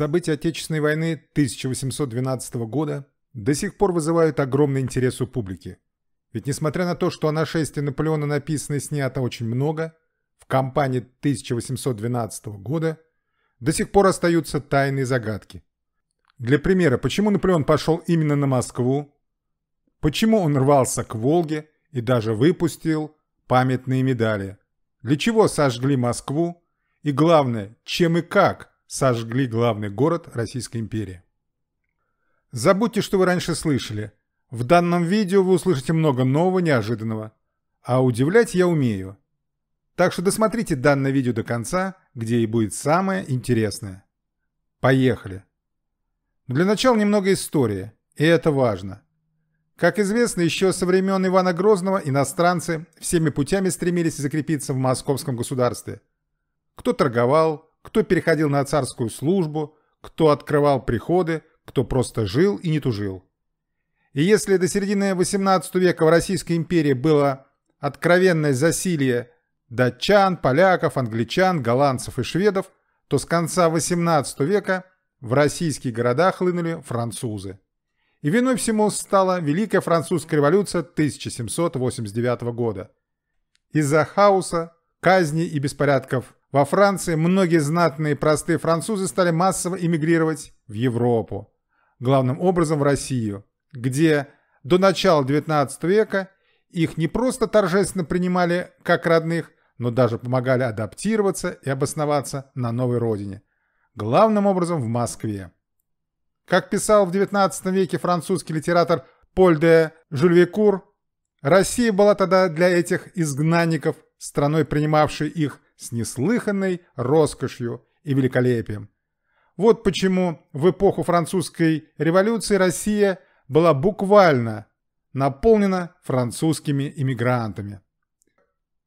События Отечественной войны 1812 года до сих пор вызывают огромный интерес у публики. Ведь несмотря на то, что о нашествии Наполеона написано и снято очень много, в кампании 1812 года до сих пор остаются тайные загадки. Для примера, почему Наполеон пошел именно на Москву, почему он рвался к Волге и даже выпустил памятные медали, для чего сожгли Москву и главное, чем и как сожгли главный город Российской империи. Забудьте, что вы раньше слышали. В данном видео вы услышите много нового, неожиданного. А удивлять я умею. Так что досмотрите данное видео до конца, где и будет самое интересное. Поехали! Для начала немного истории, и это важно. Как известно, еще со времен Ивана Грозного иностранцы всеми путями стремились закрепиться в московском государстве. Кто торговал, кто переходил на царскую службу, кто открывал приходы, кто просто жил и не тужил. И если до середины XVIII века в Российской империи было откровенное засилье датчан, поляков, англичан, голландцев и шведов, то с конца XVIII века в российские города хлынули французы. И виной всему стала Великая Французская революция 1789 года. Из-за хаоса, казни и беспорядков во Франции многие знатные и простые французы стали массово эмигрировать в Европу, главным образом в Россию, где до начала XIX века их не просто торжественно принимали как родных, но даже помогали адаптироваться и обосноваться на новой родине, главным образом в Москве. Как писал в XIX веке французский литератор Поль де Жюльвекур, Россия была тогда для этих изгнанников страной, принимавшей их с неслыханной роскошью и великолепием. Вот почему в эпоху французской революции Россия была буквально наполнена французскими иммигрантами.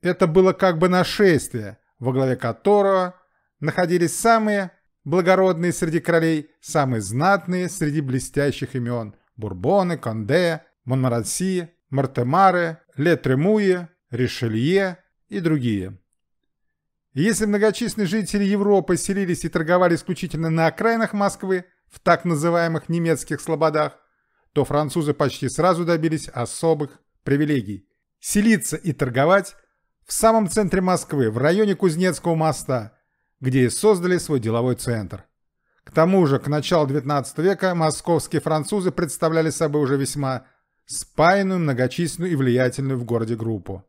Это было как бы нашествие, во главе которого находились самые благородные среди королей, самые знатные среди блестящих имен – Бурбоны, Конде, Монмаранси, Мартемары, Ле Тремуи, Ришелье и другие – если многочисленные жители Европы селились и торговали исключительно на окраинах Москвы, в так называемых немецких слободах, то французы почти сразу добились особых привилегий. Селиться и торговать в самом центре Москвы, в районе Кузнецкого моста, где и создали свой деловой центр. К тому же, к началу XIX века московские французы представляли собой уже весьма спаянную, многочисленную и влиятельную в городе группу.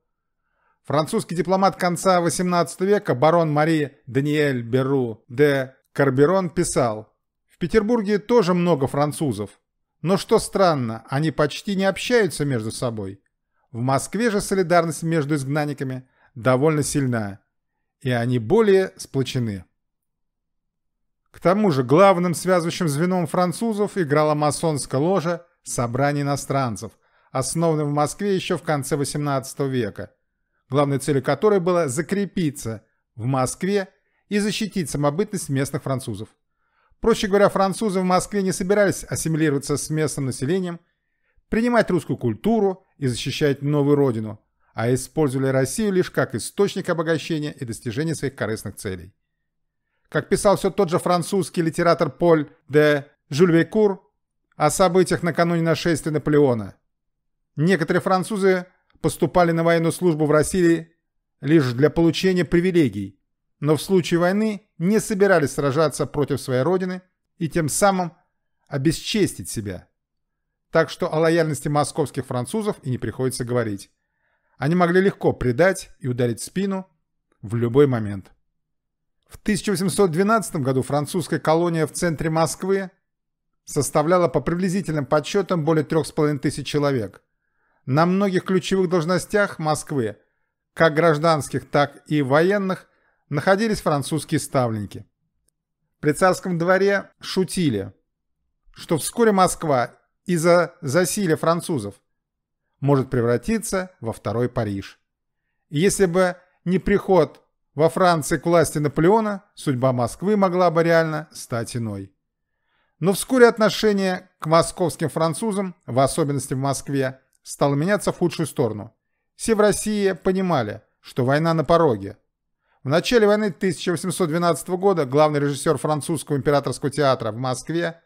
Французский дипломат конца XVIII века барон Мари Даниэль Беру де Карберон писал, «В Петербурге тоже много французов, но что странно, они почти не общаются между собой. В Москве же солидарность между изгнанниками довольно сильна, и они более сплочены». К тому же главным связывающим звеном французов играла масонская ложа «Собрание иностранцев», основанная в Москве еще в конце XVIII века – главной целью которой было закрепиться в Москве и защитить самобытность местных французов. Проще говоря, французы в Москве не собирались ассимилироваться с местным населением, принимать русскую культуру и защищать новую родину, а использовали Россию лишь как источник обогащения и достижения своих корыстных целей. Как писал все тот же французский литератор Поль де Жульвекур о событиях накануне нашествия Наполеона, некоторые французы поступали на военную службу в России лишь для получения привилегий, но в случае войны не собирались сражаться против своей родины и тем самым обесчестить себя. Так что о лояльности московских французов и не приходится говорить. Они могли легко предать и ударить в спину в любой момент. В 1812 году французская колония в центре Москвы составляла по приблизительным подсчетам более 3,5 тысяч человек на многих ключевых должностях Москвы, как гражданских, так и военных, находились французские ставленники. При царском дворе шутили, что вскоре Москва из-за засилия французов может превратиться во второй Париж. если бы не приход во Франции к власти Наполеона, судьба Москвы могла бы реально стать иной. Но вскоре отношение к московским французам, в особенности в Москве, стал меняться в худшую сторону. Все в России понимали, что война на пороге. В начале войны 1812 года главный режиссер французского императорского театра в Москве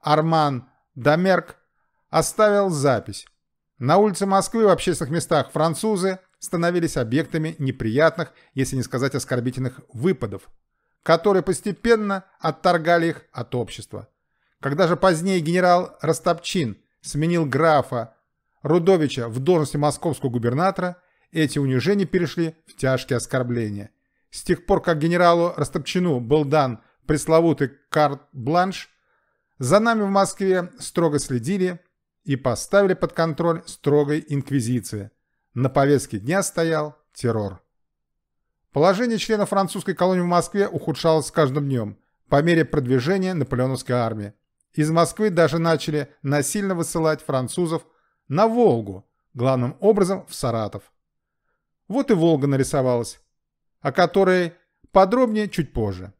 Арман Дамерк оставил запись. На улице Москвы в общественных местах французы становились объектами неприятных, если не сказать оскорбительных, выпадов, которые постепенно отторгали их от общества. Когда же позднее генерал Ростопчин сменил графа Рудовича в должности московского губернатора, эти унижения перешли в тяжкие оскорбления. С тех пор, как генералу Ростопчину был дан пресловутый карт-бланш, за нами в Москве строго следили и поставили под контроль строгой инквизиции. На повестке дня стоял террор. Положение членов французской колонии в Москве ухудшалось с каждым днем по мере продвижения наполеоновской армии. Из Москвы даже начали насильно высылать французов на Волгу, главным образом в Саратов. Вот и Волга нарисовалась, о которой подробнее чуть позже.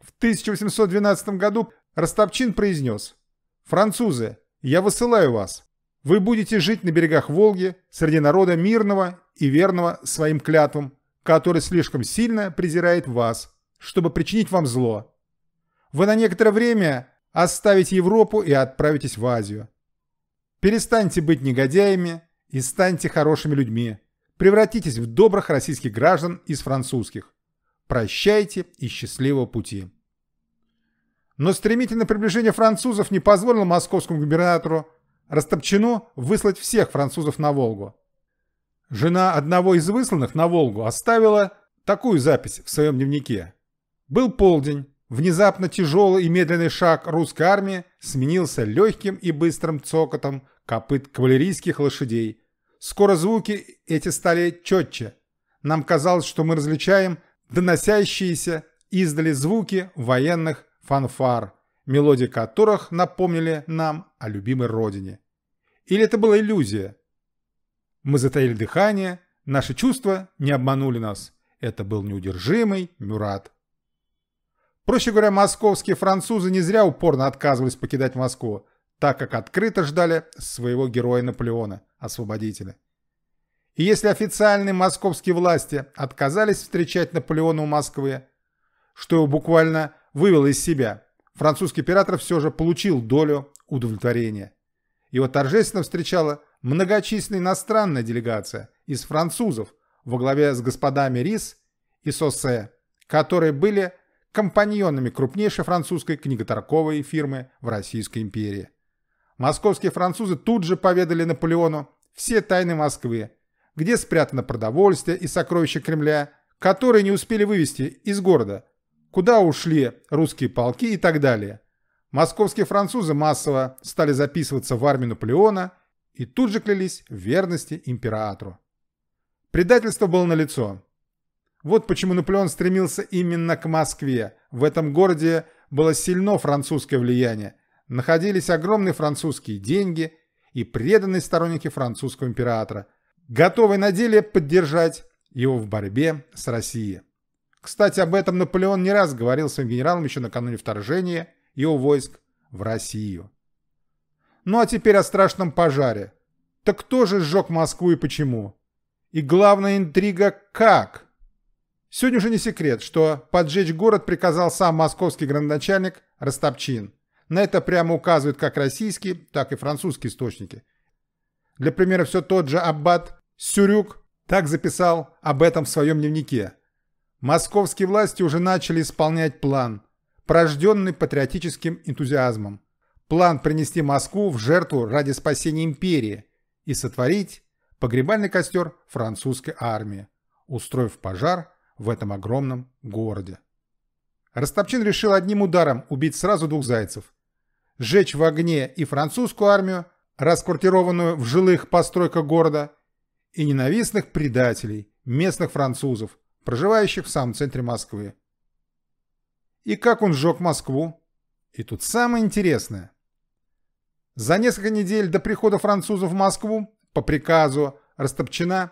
В 1812 году Ростопчин произнес «Французы, я высылаю вас. Вы будете жить на берегах Волги среди народа мирного и верного своим клятвам, который слишком сильно презирает вас, чтобы причинить вам зло. Вы на некоторое время оставите Европу и отправитесь в Азию. Перестаньте быть негодяями и станьте хорошими людьми. Превратитесь в добрых российских граждан из французских. Прощайте и счастливого пути. Но стремительное приближение французов не позволило московскому губернатору Растопчину выслать всех французов на Волгу. Жена одного из высланных на Волгу оставила такую запись в своем дневнике. «Был полдень. Внезапно тяжелый и медленный шаг русской армии сменился легким и быстрым цокотом копыт кавалерийских лошадей. Скоро звуки эти стали четче. Нам казалось, что мы различаем доносящиеся издали звуки военных фанфар, мелодии которых напомнили нам о любимой родине. Или это была иллюзия? Мы затаили дыхание, наши чувства не обманули нас. Это был неудержимый Мюрат. Проще говоря, московские французы не зря упорно отказывались покидать Москву так как открыто ждали своего героя Наполеона, освободителя. И если официальные московские власти отказались встречать Наполеона у Москвы, что его буквально вывело из себя, французский император все же получил долю удовлетворения. Его торжественно встречала многочисленная иностранная делегация из французов во главе с господами Рис и Сосе, которые были компаньонами крупнейшей французской книготорговой фирмы в Российской империи. Московские французы тут же поведали Наполеону все тайны Москвы, где спрятано продовольствие и сокровища Кремля, которые не успели вывести из города, куда ушли русские полки и так далее. Московские французы массово стали записываться в армию Наполеона и тут же клялись в верности императору. Предательство было налицо. Вот почему Наполеон стремился именно к Москве. В этом городе было сильно французское влияние – находились огромные французские деньги и преданные сторонники французского императора, готовые на деле поддержать его в борьбе с Россией. Кстати, об этом Наполеон не раз говорил своим генералам еще накануне вторжения его войск в Россию. Ну а теперь о страшном пожаре. Так кто же сжег Москву и почему? И главная интрига – как? Сегодня уже не секрет, что поджечь город приказал сам московский градоначальник Ростопчин – на это прямо указывают как российские, так и французские источники. Для примера, все тот же аббат Сюрюк так записал об этом в своем дневнике. Московские власти уже начали исполнять план, порожденный патриотическим энтузиазмом. План принести Москву в жертву ради спасения империи и сотворить погребальный костер французской армии, устроив пожар в этом огромном городе. Ростопчин решил одним ударом убить сразу двух зайцев сжечь в огне и французскую армию, расквартированную в жилых постройках города, и ненавистных предателей, местных французов, проживающих в самом центре Москвы. И как он сжег Москву? И тут самое интересное. За несколько недель до прихода французов в Москву по приказу Растопчина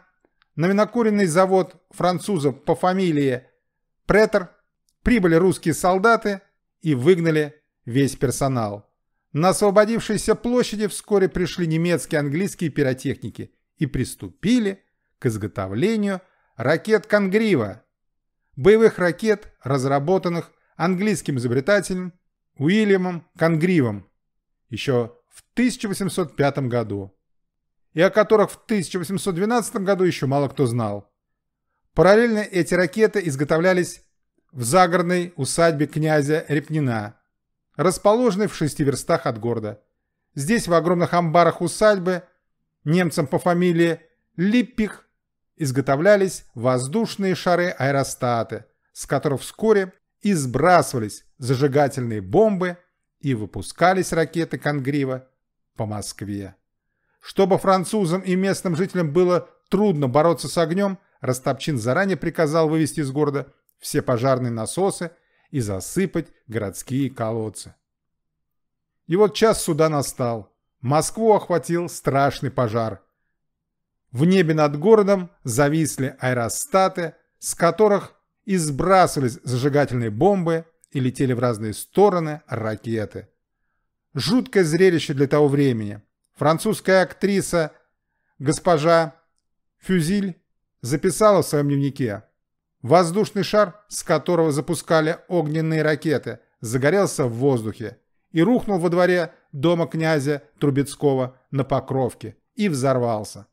на завод французов по фамилии Претор прибыли русские солдаты и выгнали весь персонал. На освободившейся площади вскоре пришли немецкие и английские пиротехники и приступили к изготовлению ракет «Конгрива» боевых ракет, разработанных английским изобретателем Уильямом Конгривом еще в 1805 году, и о которых в 1812 году еще мало кто знал. Параллельно эти ракеты изготовлялись в загородной усадьбе князя Репнина расположенный в шести верстах от города. Здесь, в огромных амбарах усадьбы, немцам по фамилии Липпих изготовлялись воздушные шары-аэростаты, с которых вскоре и сбрасывались зажигательные бомбы и выпускались ракеты Конгрива по Москве. Чтобы французам и местным жителям было трудно бороться с огнем, Ростопчин заранее приказал вывести из города все пожарные насосы и засыпать городские колодцы. И вот час суда настал. Москву охватил страшный пожар. В небе над городом зависли аэростаты, с которых и сбрасывались зажигательные бомбы и летели в разные стороны ракеты. Жуткое зрелище для того времени. Французская актриса госпожа Фюзиль записала в своем дневнике Воздушный шар, с которого запускали огненные ракеты, загорелся в воздухе и рухнул во дворе дома князя Трубецкого на Покровке и взорвался.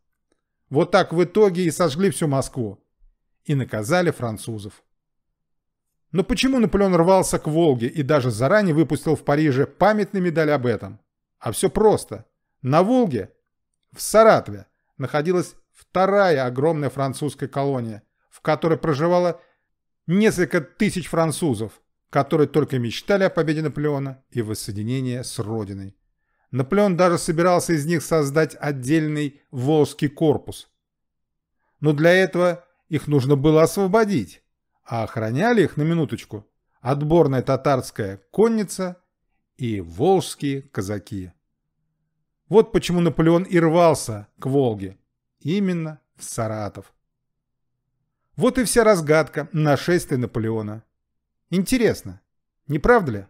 Вот так в итоге и сожгли всю Москву. И наказали французов. Но почему Наполеон рвался к Волге и даже заранее выпустил в Париже памятный медаль об этом? А все просто. На Волге, в Саратове, находилась вторая огромная французская колония – в которой проживало несколько тысяч французов, которые только мечтали о победе Наполеона и воссоединении с родиной. Наполеон даже собирался из них создать отдельный волжский корпус. Но для этого их нужно было освободить, а охраняли их на минуточку отборная татарская конница и волжские казаки. Вот почему Наполеон и рвался к Волге, именно в Саратов. Вот и вся разгадка нашествия Наполеона. Интересно, не правда ли?